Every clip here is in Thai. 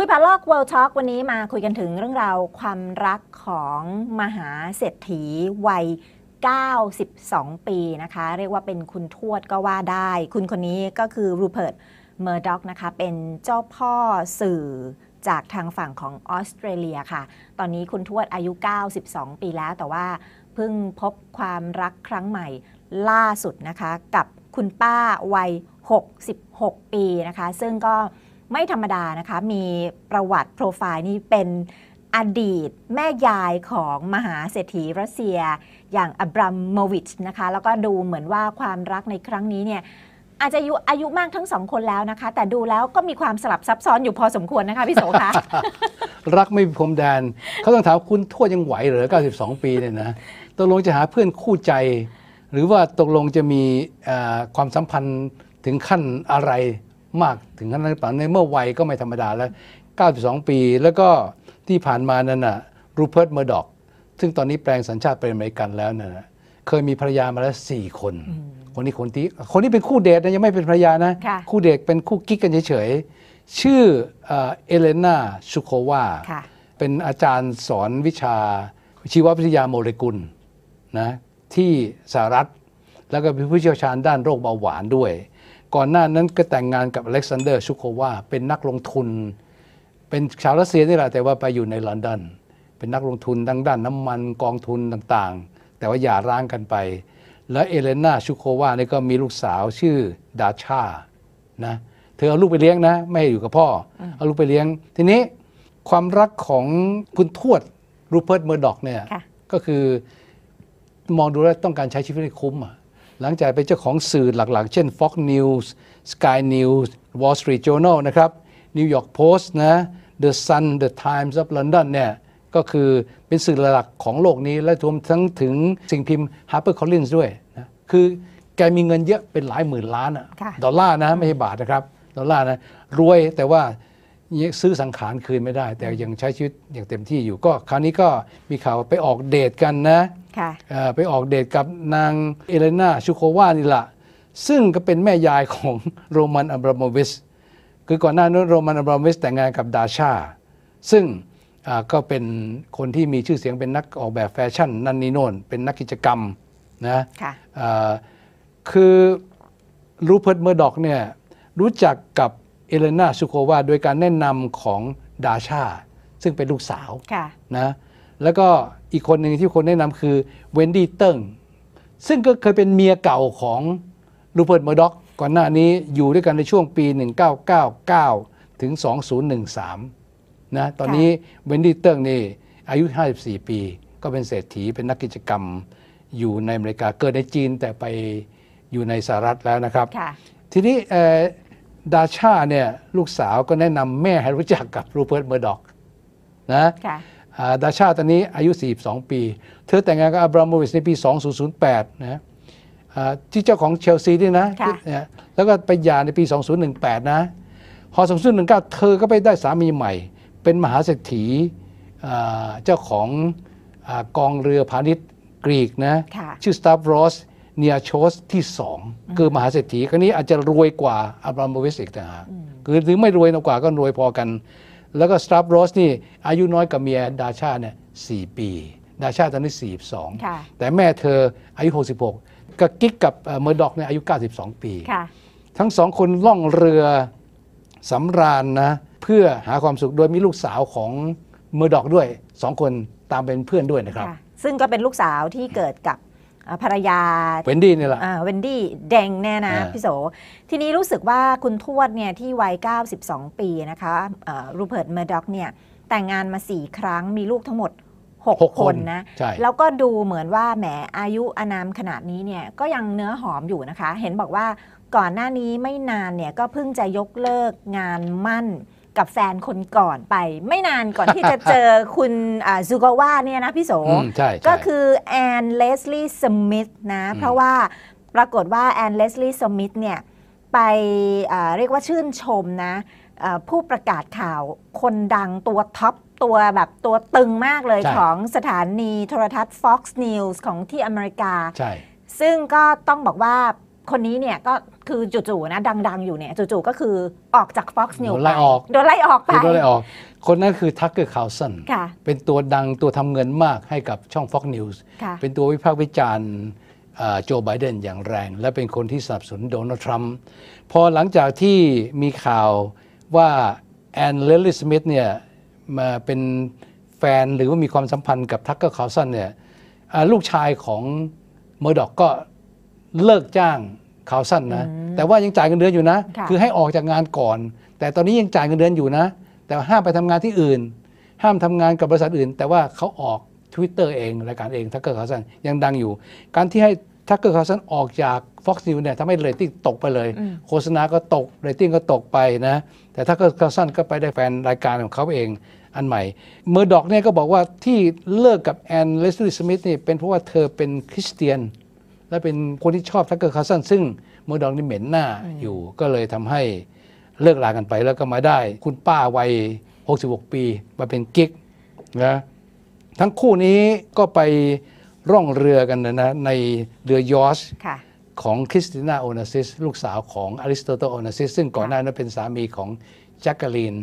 คุยปาลอกเวิลด์ช็อกวันนี้มาคุยกันถึงเรื่องราวความรักของมหาเศรษฐีวัย 92 ปีนะคะ เรียกว่าเป็นคุณทวดก็ว่าได้ คุณคนนี้ก็คือรูเพิร์ตเมอร์ด็อกนะคะ เป็นเจ้าพ่อสื่อจากทางฝั่งของออสเตรเลียค่ะ ตอนนี้คุณทวดอายุ 92 ปีแล้ว แต่ว่าเพิ่งพบความรักครั้งใหม่ล่าสุดนะคะ กับคุณป้าวัย 66 ปีนะคะ ซึ่งก็ไม่ธรรมดานะคะ มีประวัติโปรไฟล์นี่เป็นอดีตแม่ยายของมหาเศรษฐีรัสเซีย อย่างอับรามโมวิชนะคะ แล้วก็ดูเหมือนว่าความรักในครั้งนี้เนี่ยอาจจะอายุอายุมากทั้งสองคนแล้วนะคะ แต่ดูแล้วก็มีความสลับซับซ้อนอยู่พอสมควรนะคะ พี่โสคะรักไม่มีพรมแดน เขาต้องถามคุณทั่วยังไหวเหรือ92 ปีเนี่ยนะตกลงจะหาเพื่อนคู่ใจ หรือว่าตกลงจะมีความสัมพันธ์ถึงขั้นอะไรมากถึงขนาดนั้นหอเในเมื่อวัยก็ไม่ธรรมดาแล้ว 92 ปีแล้วก็ที่ผ่านมานั่นน่ะรูเพิร์ตเมอร์ด็อก ซึ่งตอนนี้แปลงสัญชาติเป็นอเมริกันแล้วน่ะเคยมีภรรยามาแล้ว 4 คน คนนี้คนที่คนนี้เป็นคู่เดทนะ ยังไม่เป็นภรรยานะ คู่เดทเป็นคู่กิ๊กกันเฉยๆ ชื่อเอเลนาชูโควาเป็นอาจารย์สอนวิชาชีววิทยาโมเลกุลนะที่สหรัฐแล้วก็เป็นผู้เชี่ยวชาญด้านโรคเบาหวานด้วยก่อนหน้านั้นก็แต่งงานกับอเล็กซานเดอร์ชุโควาเป็นนักลงทุน เป็นชาวรัสเซียนี่แหละ แต่ว่าไปอยู่ในลอนดอนเป็นนักลงทุนดังด้าน น้ำมันกองทุนต่างๆ แต่ว่าหย่าร้างกันไป และเอเลนาชุโควานี่ก็มีลูกสาวชื่อดาชานะเธอเอาลูกไปเลี้ยงนะ ไม่ให้อยู่กับพ่อ เอาลูกไปเลี้ยง ทีนี้ความรักของคุณทวดรูเพิร์ตเมอร์ด็อกเนี่ย ก็คือมองดูแล้วต้องการใช้ชีวิตให้คุ้มอ่ะหลังจากเป็นเจ้าของสื่อหลักๆ เช่น Fox News Sky News Wall Street Journal นะครับ New York Post นะ The Sun The Times of London เนี่ย ก็คือเป็นสื่อหลักของโลกนี้ และรวมทั้งถึงสิ่งพิมพ์ HarperCollins ด้วยนะคือแกมีเงินเยอะเป็นหลายหมื่นล้านดอลลาร์นะ ไม่ใช่บาทนะครับ ดอลลาร์นะรวยแต่ว่าซื้อสังขารคืนไม่ได้ แต่ยังใช้ชีวิตอย่างเต็มที่อยู่ ก็คราวนี้ก็มีข่าวไปออกเดทกันนะะไปออกเดทกับนางเอเลนาชูโควานี่ละ ซึ่งก็เป็นแม่ยายของโรมันอับราโมวิสคือก่อนหน้านั้นโรมันอับราโมวิสแต่งงานกับดาชา ซึ่งก็เป็นคนที่มีชื่อเสียงเป็นนักออกแบบแฟชั่นนันนีโนนเป็นนักกิจกรรมนะะคือรูเพิร์ตเมอร์ดอกเนี่ยรู้จักกับเอเลนาซูโควาโดยการแนะนำของดาชาซึ่งเป็นลูกสาวะนะแล้วก็อีกคนหนึ่งที่คนแนะนำคือเวนดี้เติ้งซึ่งก็เคยเป็นเมียเก่าของลูเพิร์ตมอด็อก ก่อนหน้านี้อยู่ด้วยกันในช่วงปี 1999 ถึง 2013 นะตอนนี้เวนดี้เติ้งนี่อายุ 54 ปี ก็เป็นเศรษฐีเป็นนักกิจกรรมอยู่ในอเมริกาเกิดในจีนแต่ไปอยู่ในสหรัฐแล้วนะครับ ทีนี้ดาชาเนี่ยลูกสาวก็แนะนำแม่ให้รู้จักกับรูเพิร์ตเมอร์ดอกนะดาชาตอนนี้อายุ 42 ปี เธอแต่งงานกับอับราโมวิชในปี 2008 นะที่เจ้าของเชลซีด้วยนะ แล้วก็ไปหย่าในปี 2018 นะพอ2019 เธอก็ไปได้สามีใหม่ เป็นมหาเศรษฐีเจ้าของอกองเรือพาณิชย์กรีกนะชื่อสตาร์บรอสเนียโชสที่สองคือมหาเศรษฐีครั้นี้อาจจะรวยกว่าอับราโมวิสอีกต่างหากคือถึงไม่รวยกว่าก็รวยพอกัน แล้วก็สตาร์บรอสนี่อายุน้อยกับเมียดาชาเนี่ยสี่ปี ดาชาตอนนี้สี่สองแต่แม่เธออายุ 66กับกิ๊กกับเมอร์ด็อกเนี่ยอายุ 92 ปี ทั้งสองคนล่องเรือสำราญนะ เพื่อหาความสุขโดยมีลูกสาวของเมอร์ด็อกด้วยสองคนตามเป็นเพื่อนด้วยนะครับ ซึ่งก็เป็นลูกสาวที่เกิดกับภรรยาเวนดี้นี่แหละเวนดี้แดงแน่นะพี่โสทีนี้รู้สึกว่าคุณทวดเนี่ยที่วัย 92 ปีนะคะรูเพิร์ตเมอร์ด็อกเนี่ยแต่งงานมา 4 ครั้งมีลูกทั้งหมด 6 คนนะแล้วก็ดูเหมือนว่าแหมอายุอานามขนาดนี้เนี่ยก็ยังเนื้อหอมอยู่นะคะ เห็นบอกว่าก่อนหน้านี้ไม่นานเนี่ยก็เพิ่งจะยกเลิกงานมั่นกับแฟนคนก่อนไปไม่นานก่อนที่จะเจอคุณซูกาวาเนี่ยนะพี่โสมก็คือแอนเลสลีย์สมิธนะ เพราะว่าปรากฏว่าแอนเลสลีย์สมิธเนี่ย ไปเรียกว่าชื่นชมนะผู้ประกาศข่าวคนดังตัวท็อปตัวแบบตัวตึงมากเลยของสถานีโทรทัศน์ Fox News ของที่อเมริกา ซึ่งก็ต้องบอกว่าคนนี้เนี่ยก็คือจู่ๆนะ ดังๆ อยู่เนี่ยจู่ๆก็คือออกจาก Fox News โดนไล่ออกโดนไล่ออกไปโดนไล่ออก คนนั้นคือทักเกอร์คาวสันเป็นตัวดังตัวทำเงินมากให้กับช่อง Fox News เป็นตัววิพากษ์วิจารณ์โจไบเดนอย่างแรง และเป็นคนที่สนับสนุนโดนัลด์ทรัมป์พอหลังจากที่มีข่าวว่าแอนเลลิสมิธเนี่ยมาเป็นแฟนหรือว่ามีความสัมพันธ์กับทักเกอร์คาวสันเนี่ยลูกชายของเมอร์ดอกก็เลิกจ้างข่าวสั้นนะแต่ว่ายังจ่ายเงินเดือนอยู่นะคือให้ออกจากงานก่อน แต่ตอนนี้ยังจ่ายเงินเดือนอยู่นะ แต่ห้ามไปทำงานที่อื่น ห้ามทำงานกับบริษัทอื่น แต่ว่าเขาออก Twitter เองรายการเองทักเกอร์ข่าวสั้นยังดังอยู่ การที่ให้ทักเกอร์ข่าวสั้นออกจาก Fox News เนี่ยทำให้เรตติ้งตกไปเลย โฆษณาก็ตกเรตติ้งก็ตกไปนะแต่ทักเกอร์ข่าวสั้นก็ไปได้แฟนรายการของเขาเองอันใหม่ เมอร์ดอกเนี่ยก็บอกว่าที่เลิกกับแอนเลสลีสมิธนี่เป็นเพราะว่าเธอเป็นคริสเตียนและเป็นคนที่ชอบทักเกอร์คาสันซึ่งเมื่อดองนี่เหม็นหน้าอยู่ก็เลยทำให้เลิกลากันไปแล้วก็มาได้คุณป้าวัย 66 ปี มาเป็นกิ๊กนะทั้งคู่นี้ก็ไปร่องเรือกันนะในเรือยอชของคริสติน่าโอนาซิสลูกสาวของอริสโตเตรโอนาซิสซึ่งก่อนหน้านั้นเป็นสามีของแจ็คกาลีน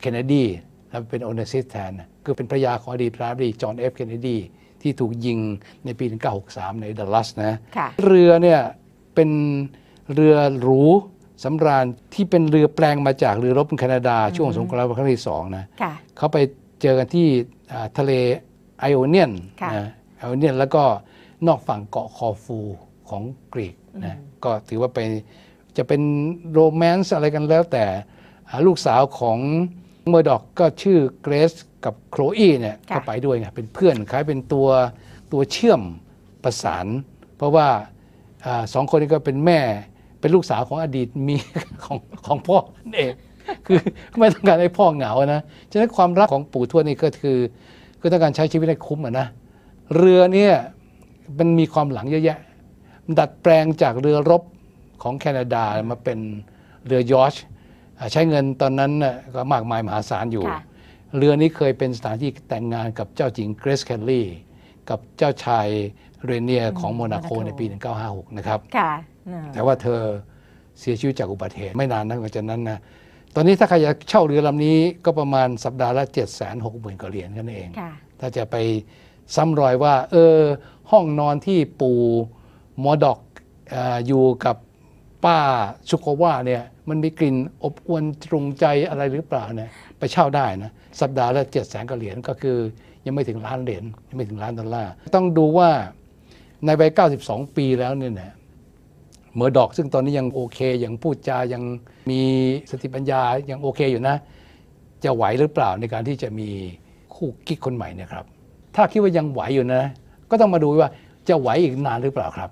เคนเนดี แล้วเป็นโอนาซิสแทน คือเป็นภรรยาของอดีตพระาิบดีจอห์นเอฟเคนเนดี Kennedy ที่ถูกยิงในปี 1963 ในดัลลัสนะะเรือเนี่ยเป็นเรือหรูสำราญที่เป็นเรือแปลงมาจาก เรือรบแคนาดา ช่วงสงครามโลกครั้งที่สองนะะเขาไปเจอกันที่ทะเลไอโอเนียนไอโอเนียนแล้วก็นอกฝั่งเกาะคอฟูของกรีกนะก็ถือว่าเป็นจะเป็นโรแมนต์อะไรกันแล้วแต่ลูกสาวของเมอร์ดอกก็ชื่อเกรซกับโคลอีเนี่ยก็ไปด้วยไงเป็นเพื่อนคล้ายเป็นตัวตัวเชื่อมประสานเพราะว่าสองคนนี้ก็เป็นแม่เป็นลูกสาวของอดีตมีของของพ่อเอง คือไม่ต้องการให้พ่อเหงานะฉะนั้นความรักของปู่ทวดนี่ก็คือก็ต้องการใช้ชีวิตให้คุ้มนะเรือเนี่ยมันมีความหลังเยอะแยะดัดแปลงจากเรือรบของแคนาดามาเป็นเรือยอชใช้เงินตอนนั้นก็มากมายมหาศาลอยู่ เรือนี้เคยเป็นสถานที่แต่งงานกับเจ้าหญิงเกรซแคลลี่กับเจ้าชายเรเนียของโมนาโกในปี 1956 นะครับ แต่ว่าเธอเสียชีวิตจากอุบัติเหตุไม่นานนักหลังจากนั้นนะ ตอนนี้ถ้าใครจะเช่าเรือลำนี้ก็ประมาณสัปดาห์ละ7 6 0 0 0 0กว่าเหรียญกันเอง ถ้าจะไปซ้ำรอยว่าเออห้องนอนที่ปู่มอดอกออยู่กับป้าชุโววาเนี่ยมันมีกลิ่นอบอวนตรงใจอะไรหรือเปล่าเนี่ยไปเช่าได้นะสัปดาห์ละเจ็ดแสนกระเหรียญก็คือยังไม่ถึงล้านเหรียญยังไม่ถึงล้านดอลลาร์ต้องดูว่าในวัยองปีแล้วเนี่ยนะเมอร์ดอกซึ่งตอนนี้ยังโอเคยังพูดจา ยังมีสติปัญญา ยังโอเคอยู่นะ จะไหวหรือเปล่าในการที่จะมีคู่กิ๊กคนใหม่นะครับ ถ้าคิดว่ายังไหวอยู่นะก็ต้องมาดูว่าจะไหวอีกนานหรือเปล่าครับ